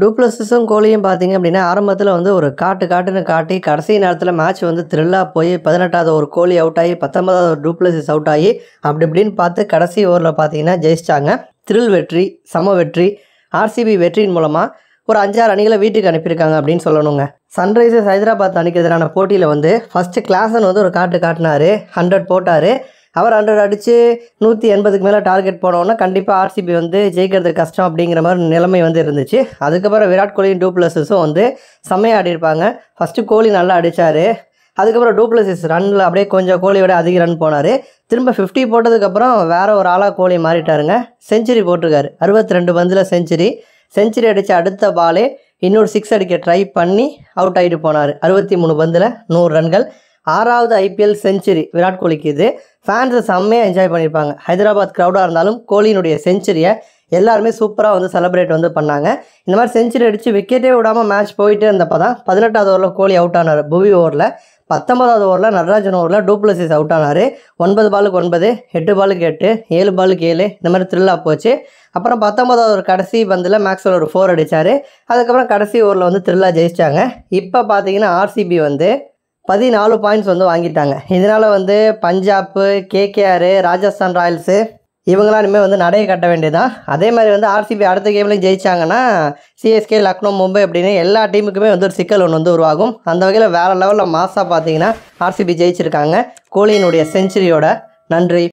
டூப்ளஸும் கோலியும் பார்த்தீங்க அப்படின்னா ஆரம்பத்தில் வந்து ஒரு காட்டு காட்டுன்னு காட்டி கடைசி நேரத்தில் மேட்ச் வந்து த்ரில்லாக போய் பதினெட்டாவது ஒரு கோலி அவுட் ஆகி பத்தொன்பதாவது ஒரு டூப்ளஸஸ் அவுட் ஆகி அப்படி இப்படின்னு பார்த்து கடைசி ஓவரில் பார்த்தீங்கன்னா ஜெயிச்சிட்டாங்க த்ரில் வெற்றி சம வெற்றி ஆர்சிபி வெற்றியின் மூலமாக ஒரு அஞ்சாறு அணிகளை வீட்டுக்கு அனுப்பியிருக்காங்க அப்படின்னு சொல்லணுங்க சன்ரைசர்ஸ் ஹைதராபாத் அணிக்கு எதிரான போட்டியில் வந்து ஃபஸ்ட்டு கிளாஸன் வந்து ஒரு காட்டு காட்டினார் ஹண்ட்ரட் போட்டார் அவர் ஹண்ட்ரட் அடித்து நூற்றி எண்பதுக்கு மேலே டார்கெட் போனோன்னா கண்டிப்பாக ஆர்சிபி வந்து ஜெயிக்கிறது கஷ்டம் அப்படிங்கிற மாதிரி நிலைமை வந்து இருந்துச்சு அதுக்கப்புறம் விராட் கோலியும் ப்ளஸஸும் வந்து செம்மையாக ஆடிருப்பாங்க ஃபஸ்ட்டு கோலி நல்லா அடித்தார் அதுக்கப்புறம் டூப்ளசிஸ் ரனில் அப்படியே கொஞ்சம் கோழியோட அதிக ரன் போனார் திரும்ப ஃபிஃப்டி போட்டதுக்கப்புறம் வேறு ஒரு ஆளாக கோழி மாறிட்டாருங்க செஞ்சுரி போட்டிருக்காரு அறுபத்தி ரெண்டு பந்தில் செஞ்சுரி செஞ்சுரி அடித்த அடுத்த பாலே இன்னொரு சிக்ஸ் அடிக்க ட்ரை பண்ணி அவுட் ஆகிட்டு போனார் அறுபத்தி மூணு பந்தில் நூறு ரன்கள் ஆறாவது ஐபிஎல் செஞ்சுரி விராட் கோலிக்கு இது ஃபேன்ஸை செம்மையாக என்ஜாய் பண்ணியிருப்பாங்க ஹைதராபாத் க்ரௌடாக இருந்தாலும் கோலியினுடைய செஞ்சுரியை எல்லாருமே சூப்பராக வந்து செலிப்ரேட் வந்து பண்ணாங்க இந்த மாதிரி செஞ்சுரி அடித்து விக்கெட்டே விடாமல் மேட்ச் போயிட்டே இருந்தப்போ தான் பதினெட்டாவது ஓவரில் கோலி அவுட் ஆனார் புவி ஓவரில் பத்தொன்பதாவது ஓவரில் நடராஜன் ஓவரில் டூப்ளசிஸ் அவுட் ஆனார் ஒன்பது பாலுக்கு ஒன்பது எட்டு பாலுக்கு எட்டு ஏழு பாலுக்கு ஏழு இந்த மாதிரி த்ரில்லாக போச்சு அப்புறம் பத்தொன்பதாவது ஒரு கடைசி பந்தில் மேக்ஸில் ஒரு ஃபோர் அடித்தார் அதுக்கப்புறம் கடைசி ஓவரில் வந்து த்ரில்லாக ஜெயிச்சாங்க இப்போ பார்த்தீங்கன்னா ஆர்சிபி வந்து பதினாலு பாயிண்ட்ஸ் வந்து வாங்கிட்டாங்க இதனால் வந்து பஞ்சாப்பு கேகேஆர் ராஜஸ்தான் ராயல்ஸு இவங்களாம் இனிமேல் வந்து நடைய கட்ட வேண்டியதுதான் அதே மாதிரி வந்து ஆர்சிபி அடுத்த கேம்லையும் ஜெயிச்சாங்கன்னா சிஎஸ்கே லக்னோ மும்பை அப்படின்னு எல்லா டீமுக்குமே வந்து ஒரு சிக்கல் ஒன்று வந்து உருவாகும் அந்த வகையில் வேறு லெவலில் மாசாக பார்த்தீங்கன்னா ஆர்சிபி ஜெயிச்சிருக்காங்க கோலியினுடைய செஞ்சுரியோட நன்றி